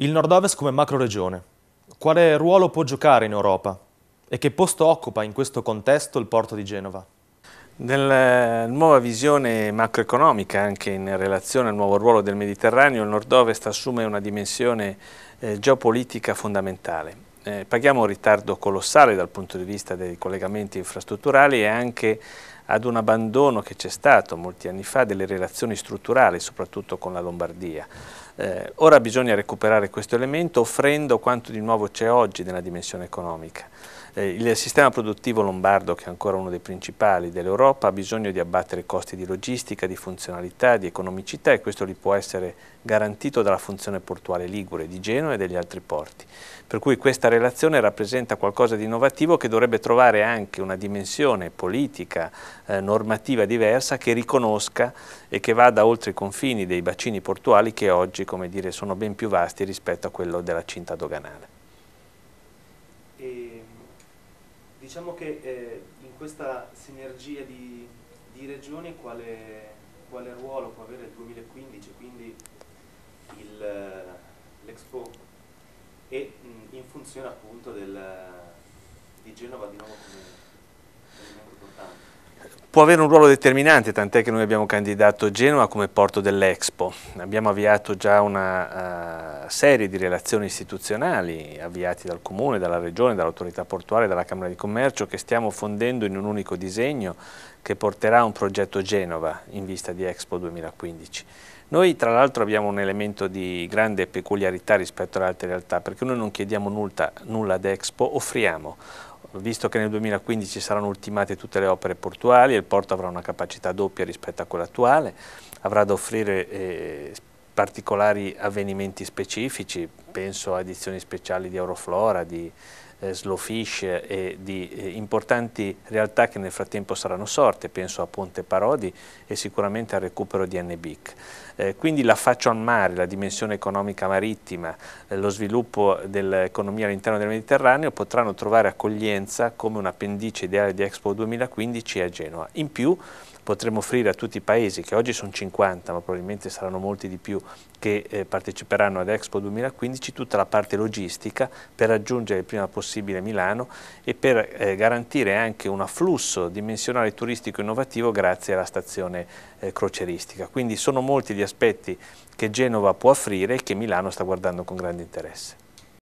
Il nord-ovest come macro-regione, quale ruolo può giocare in Europa e che posto occupa in questo contesto il porto di Genova? Nella eh, nuova visione macroeconomica, anche in relazione al nuovo ruolo del Mediterraneo, il nord-ovest assume una dimensione eh, geopolitica fondamentale. Eh, paghiamo un ritardo colossale dal punto di vista dei collegamenti infrastrutturali e anche ad un abbandono che c'è stato molti anni fa delle relazioni strutturali, soprattutto con la Lombardia. Eh, ora bisogna recuperare questo elemento offrendo quanto di nuovo c'è oggi nella dimensione economica. Eh, il sistema produttivo lombardo, che è ancora uno dei principali dell'Europa, ha bisogno di abbattere i costi di logistica, di funzionalità, di economicità e questo gli può essere garantito dalla funzione portuale Ligure, di Genova e degli altri porti. Per cui questa relazione rappresenta qualcosa di innovativo che dovrebbe trovare anche una dimensione politica, eh, normativa diversa che riconosca e che vada oltre i confini dei bacini portuali che oggi come dire, sono ben più vasti rispetto a quello della cinta doganale. E, ehm, diciamo che eh, in questa sinergia di, di regioni quale, quale, ruolo può avere il 2015, quindi l'Expo e mh, in funzione appunto del, di Genova di nuovo come elemento importante? può avere un ruolo determinante, tant'è che noi abbiamo candidato Genova come porto dell'Expo. Abbiamo avviato già una uh, serie di relazioni istituzionali avviate dal Comune, dalla Regione, dall'autorità portuale, dalla Camera di Commercio che stiamo fondendo in un unico disegno che porterà a un progetto Genova in vista di Expo 2015. Noi tra l'altro abbiamo un elemento di grande peculiarità rispetto alle altre realtà perché noi non chiediamo nulla, nulla ad Expo, offriamo Visto che nel 2015 saranno ultimate tutte le opere portuali, il porto avrà una capacità doppia rispetto a quella attuale, avrà da offrire eh, particolari avvenimenti specifici, penso a edizioni speciali di Euroflora, di eh, Slow Fish e di eh, importanti realtà che nel frattempo saranno sorte, penso a Ponte Parodi e sicuramente al recupero di NBIC. Eh, quindi l'affaccio al mare, la dimensione economica marittima, eh, lo sviluppo dell'economia all'interno del Mediterraneo potranno trovare accoglienza come un appendice ideale di Expo 2015 a Genova. In più potremo offrire a tutti i paesi, che oggi sono 50 ma probabilmente saranno molti di più, che eh, parteciperanno ad Expo 2015, logistici, tutta la parte logistica per raggiungere il prima possibile Milano e per eh, garantire anche un afflusso dimensionale turistico innovativo grazie alla stazione eh, croceristica. Quindi sono molti gli aspetti che Genova può offrire e che Milano sta guardando con grande interesse.